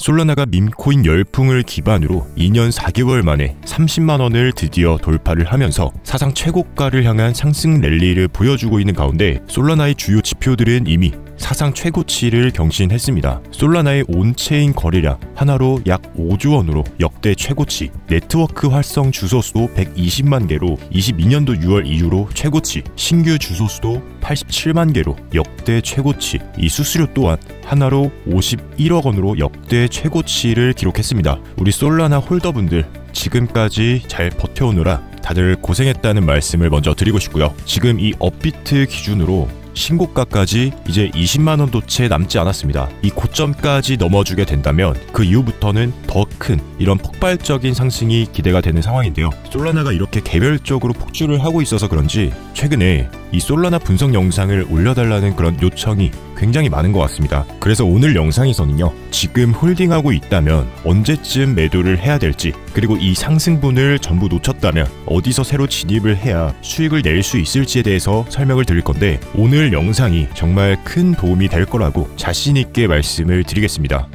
솔라나가 밈코인 열풍을 기반으로 2년 4개월 만에 30만 원을 드디어 돌파를 하면서 사상 최고가를 향한 상승 랠리를 보여주고 있는 가운데 솔라나의 주요 지표들은 이미 사상 최고치를 경신했습니다. 솔라나의 온체인 거래량 하나로 약 5조 원으로 역대 최고치, 네트워크 활성 주소수도 120만 개로 22년도 6월 이후로 최고치, 신규 주소수도 87만 개로 역대 최고치, 이 수수료 또한 하나로 51억 원으로 역대 최고치를 기록했습니다. 우리 솔라나 홀더분들 지금까지 잘 버텨오느라 다들 고생했다는 말씀을 먼저 드리고 싶고요. 지금 이 업비트 기준으로 신고가까지 이제 20만 원도 채 남지 않았습니다. 이 고점까지 넘어주게 된다면 그 이후부터는 더 큰 이런 폭발적인 상승이 기대가 되는 상황인데요. 솔라나가 이렇게 개별적으로 폭주를 하고 있어서 그런지 최근에 이 솔라나 분석 영상을 올려달라는 그런 요청이 굉장히 많은 것 같습니다. 그래서 오늘 영상에서는요. 지금 홀딩하고 있다면 언제쯤 매도를 해야 될지 그리고 이 상승분을 전부 놓쳤다면 어디서 새로 진입을 해야 수익을 낼 수 있을지에 대해서 설명을 드릴 건데 오늘 영상이 정말 큰 도움이 될 거라고 자신 있게 말씀을 드리겠습니다.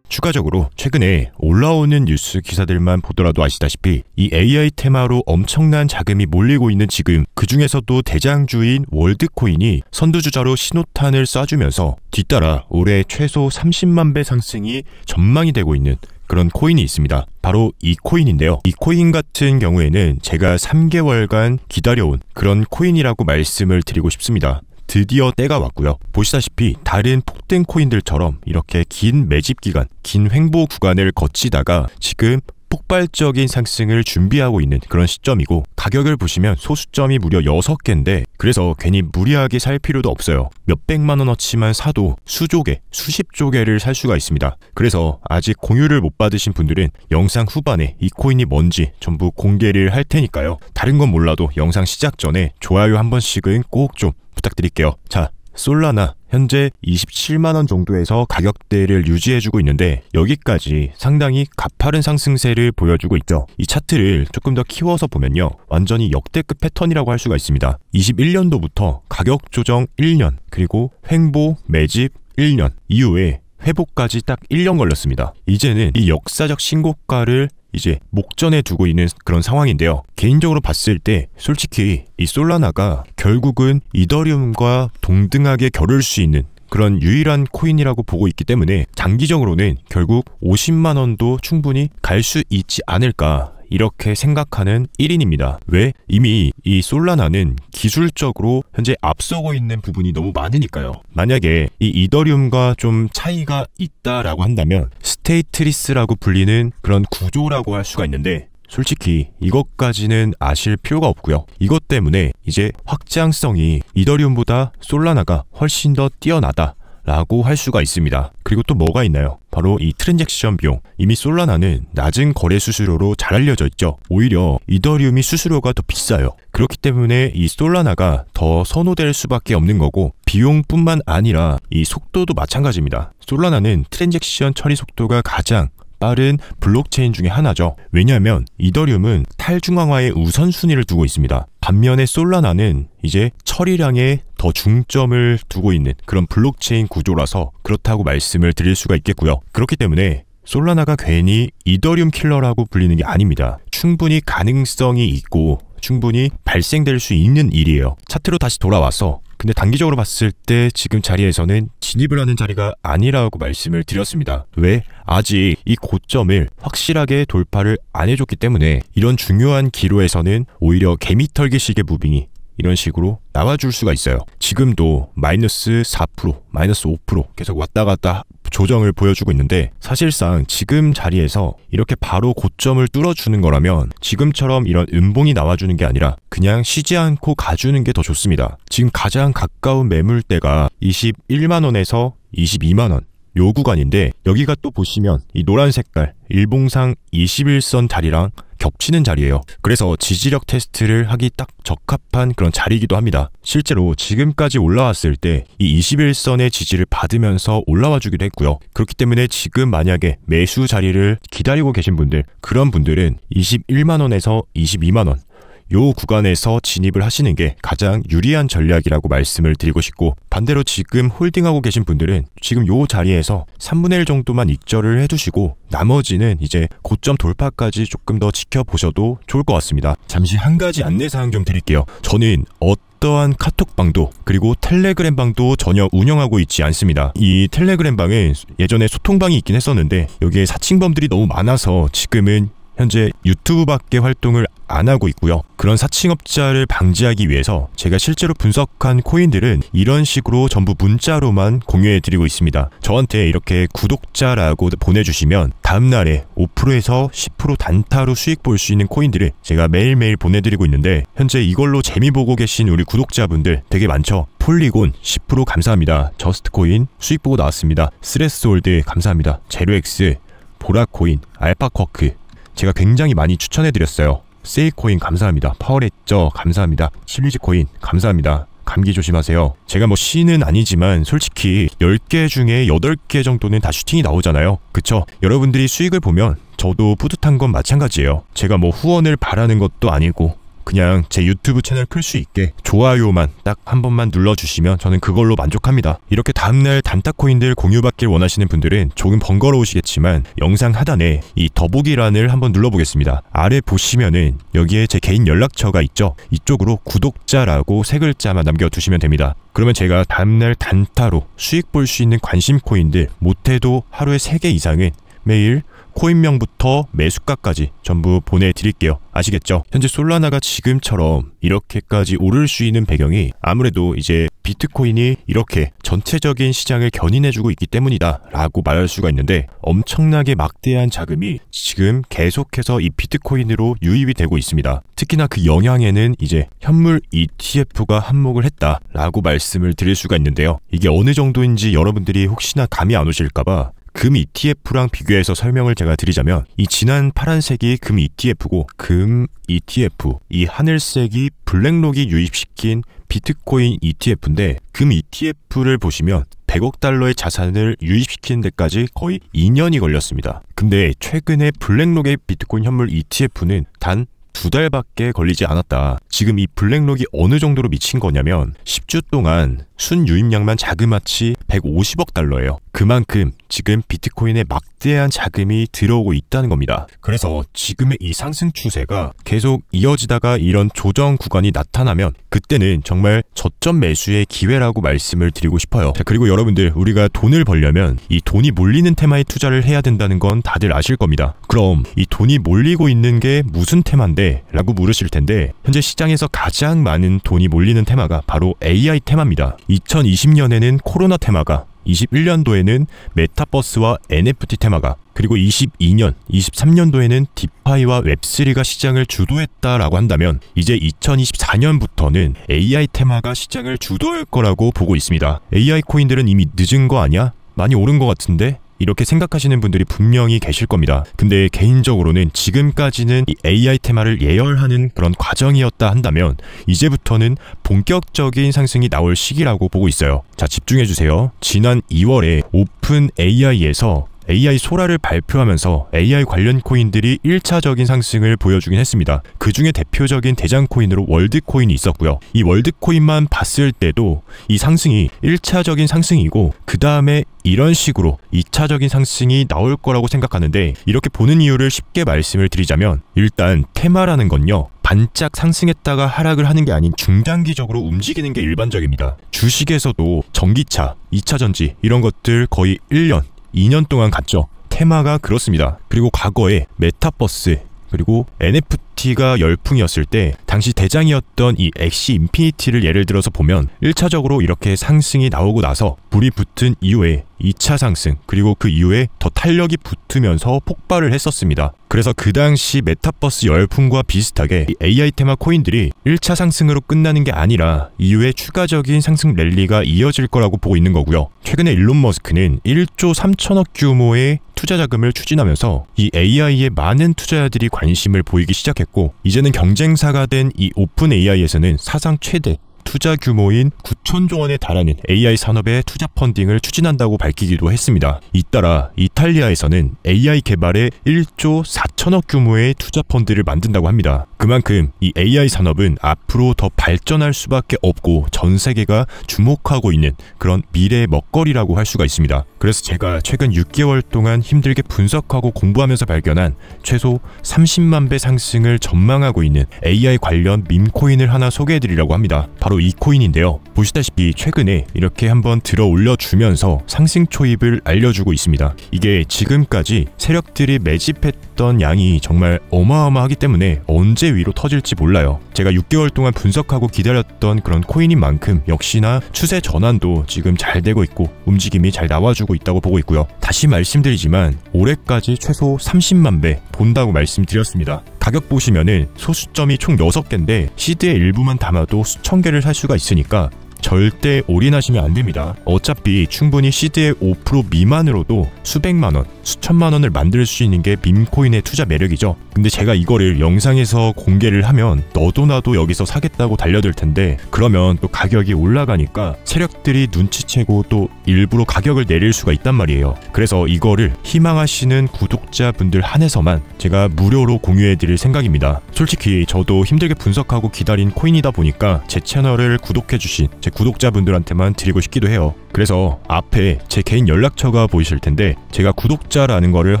추가적으로 최근에 올라오는 뉴스 기사들만 보더라도 아시다시피 이 AI 테마로 엄청난 자금이 몰리고 있는 지금 그 중에서도 대장주인 월드코인이 선두주자로 신호탄을 쏴주면서 뒤따라 올해 최소 30만 배 상승이 전망이 되고 있는 그런 코인이 있습니다. 바로 이 코인인데요. 이 코인 같은 경우에는 제가 3개월간 기다려온 그런 코인이라고 말씀을 드리고 싶습니다. 드디어 때가 왔고요. 보시다시피 다른 폭등 코인들처럼 이렇게 긴 매집 기간, 긴 횡보 구간을 거치다가 지금 폭발적인 상승을 준비하고 있는 그런 시점이고 가격을 보시면 소수점이 무려 6개인데 그래서 괜히 무리하게 살 필요도 없어요. 몇백만 원어치만 사도 수조개, 수십 조개를 살 수가 있습니다. 그래서 아직 공유를 못 받으신 분들은 영상 후반에 이 코인이 뭔지 전부 공개를 할 테니까요. 다른 건 몰라도 영상 시작 전에 좋아요 한 번씩은 꼭 좀 부탁드릴게요. 자, 솔라나 현재 27만원 정도에서 가격대를 유지해주고 있는데 여기까지 상당히 가파른 상승세를 보여주고 있죠. 이 차트를 조금 더 키워서 보면요. 완전히 역대급 패턴이라고 할 수가 있습니다. 21년도부터 가격 조정 1년, 그리고 횡보, 매집 1년 이후에 회복까지 딱 1년 걸렸습니다. 이제는 이 역사적 신고가를 이제 목전에 두고 있는 그런 상황인데요. 개인적으로 봤을 때 솔직히 이 솔라나가 결국은 이더리움과 동등하게 겨룰 수 있는 그런 유일한 코인이라고 보고 있기 때문에 장기적으로는 결국 50만 원도 충분히 갈 수 있지 않을까 이렇게 생각하는 1인입니다. 왜? 이미 이 솔라나는 기술적으로 현재 앞서고 있는 부분이 너무 많으니까요. 만약에 이 이더리움과 좀 차이가 있다라고 한다면 스테이트리스라고 불리는 그런 구조라고 할 수가 있는데 솔직히 이것까지는 아실 필요가 없고요. 이것 때문에 이제 확장성이 이더리움보다 솔라나가 훨씬 더 뛰어나다 라고 할 수가 있습니다. 그리고 또 뭐가 있나요? 바로 이 트랜잭션 비용. 이미 솔라나는 낮은 거래 수수료로 잘 알려져 있죠. 오히려 이더리움이 수수료가 더 비싸요. 그렇기 때문에 이 솔라나가 더 선호될 수밖에 없는 거고 비용뿐만 아니라 이 속도도 마찬가지입니다. 솔라나는 트랜잭션 처리 속도가 가장 빠른 블록체인 중에 하나죠. 왜냐하면 이더리움은 탈중앙화의 우선순위를 두고 있습니다. 반면에 솔라나는 이제 처리량에 더 중점을 두고 있는 그런 블록체인 구조라서 그렇다고 말씀을 드릴 수가 있겠고요. 그렇기 때문에 솔라나가 괜히 이더리움 킬러라고 불리는 게 아닙니다. 충분히 가능성이 있고 충분히 발생될 수 있는 일이에요. 차트로 다시 돌아와서 근데 단기적으로 봤을 때 지금 자리에서는 진입을 하는 자리가 아니라고 말씀을 드렸습니다. 왜? 아직 이 고점을 확실하게 돌파를 안 해줬기 때문에 이런 중요한 기로에서는 오히려 개미털기식의 무빙이 이런 식으로 나와줄 수가 있어요. 지금도 마이너스 4%, 마이너스 5% 계속 왔다 갔다 조정을 보여주고 있는데 사실상 지금 자리에서 이렇게 바로 고점을 뚫어주는 거라면 지금처럼 이런 음봉이 나와주는 게 아니라 그냥 쉬지 않고 가주는 게 더 좋습니다. 지금 가장 가까운 매물대가 21만원에서 22만원 요 구간인데 여기가 또 보시면 이 노란 색깔 일봉상 21선 다리랑 겹치는 자리예요. 그래서 지지력 테스트를 하기 딱 적합한 그런 자리이기도 합니다. 실제로 지금까지 올라왔을 때 이 21선의 지지를 받으면서 올라와 주기도 했고요. 그렇기 때문에 지금 만약에 매수 자리를 기다리고 계신 분들, 그런 분들은 21만 원에서 22만 원요 구간에서 진입을 하시는 게 가장 유리한 전략이라고 말씀을 드리고 싶고 반대로 지금 홀딩하고 계신 분들은 지금 요 자리에서 3분의 1 정도만 익절을 해주시고 나머지는 이제 고점 돌파까지 조금 더 지켜보셔도 좋을 것 같습니다. 잠시 한 가지 안내사항 좀 드릴게요. 저는 어떠한 카톡방도 그리고 텔레그램방도 전혀 운영하고 있지 않습니다. 이 텔레그램방은 예전에 소통방이 있긴 했었는데 여기에 사칭범들이 너무 많아서 지금은 현재 유튜브밖에 활동을 안 하고 있고요. 그런 사칭업자를 방지하기 위해서 제가 실제로 분석한 코인들은 이런 식으로 전부 문자로만 공유해드리고 있습니다. 저한테 이렇게 구독자라고 보내주시면 다음날에 5%에서 10% 단타로 수익 볼 수 있는 코인들을 제가 매일매일 보내드리고 있는데 현재 이걸로 재미 보고 계신 우리 구독자분들 되게 많죠? 폴리곤 10% 감사합니다. 저스트코인 수익 보고 나왔습니다. 스레스홀드 감사합니다. 제로엑스 보라코인, 알파쿼크, 제가 굉장히 많이 추천해드렸어요. 세이코인 감사합니다. 파워레저 감사합니다. 실리지코인 감사합니다. 감기 조심하세요. 제가 뭐시은 아니지만 솔직히 10개 중에 8개 정도는 다 슈팅이 나오잖아요. 그쵸? 여러분들이 수익을 보면 저도 뿌듯한 건 마찬가지예요. 제가 뭐 후원을 바라는 것도 아니고 그냥 제 유튜브 채널 클 수 있게 좋아요만 딱 한 번만 눌러주시면 저는 그걸로 만족합니다. 이렇게 다음날 단타코인들 공유받길 원하시는 분들은 조금 번거로우시겠지만 영상 하단에 이 더보기란을 한번 눌러보겠습니다. 아래 보시면은 여기에 제 개인 연락처가 있죠. 이쪽으로 구독자라고 세 글자만 남겨두시면 됩니다. 그러면 제가 다음날 단타로 수익 볼 수 있는 관심 코인들 못해도 하루에 3개 이상은 매일 코인명부터 매수가까지 전부 보내드릴게요. 아시겠죠? 현재 솔라나가 지금처럼 이렇게까지 오를 수 있는 배경이 아무래도 이제 비트코인이 이렇게 전체적인 시장을 견인해주고 있기 때문이다 라고 말할 수가 있는데 엄청나게 막대한 자금이 지금 계속해서 이 비트코인으로 유입이 되고 있습니다. 특히나 그 영향에는 이제 현물 ETF가 한몫을 했다 라고 말씀을 드릴 수가 있는데요. 이게 어느 정도인지 여러분들이 혹시나 감이 안 오실까봐 금 ETF랑 비교해서 설명을 제가 드리자면 이 진한 파란색이 금 ETF고 금 ETF, 이 하늘색이 블랙록이 유입시킨 비트코인 ETF인데 금 ETF를 보시면 100억 달러의 자산을 유입시키는 데까지 거의 2년이 걸렸습니다. 근데 최근에 블랙록의 비트코인 현물 ETF는 단두 달밖에 걸리지 않았다. 지금 이 블랙록이 어느 정도로 미친 거냐면 10주 동안 순유입량만 자그마치 150억 달러예요. 그만큼 지금 비트코인에 막대한 자금이 들어오고 있다는 겁니다. 그래서 지금의 이 상승 추세가 계속 이어지다가 이런 조정 구간이 나타나면 그때는 정말 저점 매수의 기회라고 말씀을 드리고 싶어요. 자, 그리고 여러분들 우리가 돈을 벌려면 이 돈이 몰리는 테마에 투자를 해야 된다는 건 다들 아실 겁니다. 그럼 이 돈이 몰리고 있는 게 무슨 테마인데? 라고 물으실 텐데 현재 시장에서 가장 많은 돈이 몰리는 테마가 바로 AI 테마입니다. 2020년에는 코로나 테마가 21년도에는 메타버스와 NFT 테마가 그리고 22년, 23년도에는 디파이와 웹3가 시장을 주도했다라고 한다면 이제 2024년부터는 AI 테마가 시장을 주도할 거라고 보고 있습니다. AI 코인들은 이미 늦은 거 아니야? 많이 오른 것 같은데? 이렇게 생각하시는 분들이 분명히 계실 겁니다. 근데 개인적으로는 지금까지는 이 AI 테마를 예열하는 그런 과정이었다 한다면 이제부터는 본격적인 상승이 나올 시기라고 보고 있어요. 자 집중해주세요. 지난 2월에 오픈 AI에서 AI 소라를 발표하면서 AI 관련 코인들이 1차적인 상승을 보여주긴 했습니다. 그 중에 대표적인 대장 코인으로 월드코인이 있었고요. 이 월드코인만 봤을 때도 이 상승이 1차적인 상승이고 그 다음에 이런 식으로 2차적인 상승이 나올 거라고 생각하는데 이렇게 보는 이유를 쉽게 말씀을 드리자면 일단 테마라는 건요. 반짝 상승했다가 하락을 하는 게 아닌 중단기적으로 움직이는 게 일반적입니다. 주식에서도 전기차, 2차전지 이런 것들 거의 1년, 2년 동안 갔죠. 테마가 그렇습니다. 그리고 과거에 메타버스, 그리고 NFT가 열풍이었을 때 당시 대장이었던 이 엑시 인피니티를 예를 들어서 보면 1차적으로 이렇게 상승이 나오고 나서 불이 붙은 이후에 2차 상승 그리고 그 이후에 더 탄력이 붙으면서 폭발을 했었습니다. 그래서 그 당시 메타버스 열풍과 비슷하게 AI 테마 코인들이 1차 상승으로 끝나는 게 아니라 이후에 추가적인 상승 랠리가 이어질 거라고 보고 있는 거고요. 최근에 일론 머스크는 1조 3천억 규모의 투자 자금을 추진하면서 이 AI에 많은 투자자들이 관심을 보이기 시작했고 이제는 경쟁사가 된 이 오픈 AI에서는 사상 최대 투자 규모인 9천조 원에 달하는 AI 산업의 투자 펀딩을 추진한다고 밝히기도 했습니다. 잇따라 이탈리아에서는 AI 개발에 1조 4천억 규모의 투자 펀드를 만든다고 합니다. 그만큼 이 AI 산업은 앞으로 더 발전할 수밖에 없고 전 세계가 주목하고 있는 그런 미래의 먹거리라고 할 수가 있습니다. 그래서 제가 최근 6개월 동안 힘들게 분석하고 공부하면서 발견한 최소 30만 배 상승을 전망하고 있는 AI 관련 민코인을 하나 소개해드리려고 합니다. 바로 이 코인인데요. 보시다시피 최근에 이렇게 한번 들어 올려주면서 상승 초입을 알려주고 있습니다. 이게 지금까지 세력들이 매집했던 있던 양이 정말 어마어마하기 때문에 언제 위로 터질지 몰라요. 제가 6개월 동안 분석하고 기다렸던 그런 코인인 만큼 역시나 추세 전환도 지금 잘 되고 있고 움직임이 잘 나와주고 있다고 보고 있고요. 다시 말씀드리지만 올해까지 최소 30만 배 본다고 말씀드렸습니다. 가격 보시면은 소수점이 총 6개인데 시드의 일부만 담아도 수천 개를 살 수가 있으니까 절대 올인하시면 안 됩니다. 어차피 충분히 시드의 5% 미만으로도 수백만 원, 수천만 원을 만들 수 있는 게 밈코인의 투자 매력이죠. 근데 제가 이거를 영상에서 공개를 하면 너도 나도 여기서 사겠다고 달려들 텐데 그러면 또 가격이 올라가니까 세력들이 눈치채고 또 일부러 가격을 내릴 수가 있단 말이에요. 그래서 이거를 희망하시는 구독자분들 한해서만 제가 무료로 공유해 드릴 생각입니다. 솔직히 저도 힘들게 분석하고 기다린 코인이다 보니까 제 채널을 구독해 주신 제 구독자분들한테만 드리고 싶기도 해요. 그래서 앞에 제 개인 연락처가 보이실 텐데 제가 구독자라는 거를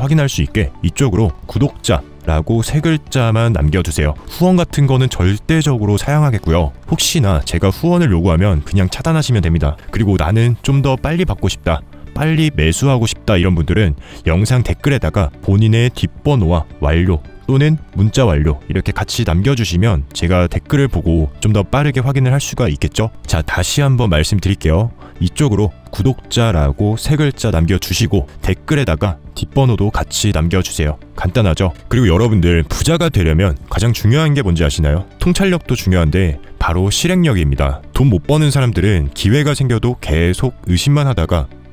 확인할 수 있게 이쪽으로 구독자 라고 세 글자만 남겨주세요. 후원 같은 거는 절대적으로 사양하겠고요. 혹시나 제가 후원을 요구하면 그냥 차단하시면 됩니다. 그리고 나는 좀 더 빨리 받고 싶다. 빨리 매수하고 싶다 이런 분들은 영상 댓글에다가 본인의 뒷번호와 완료 또는 문자 완료 이렇게 같이 남겨주시면 제가 댓글을 보고 좀 더 빠르게 확인을 할 수가 있겠죠? 자 다시 한번 말씀드릴게요. 이쪽으로 구독자라고 세 글자 남겨주시고 댓글에다가 뒷번호도 같이 남겨주세요. 간단하죠? 그리고 여러분들 부자가 되려면 가장 중요한 게 뭔지 아시나요? 통찰력도 중요한데 바로 실행력입니다. 돈 못 버는 사람들은 기회가 생겨도 계속 의심만 하다가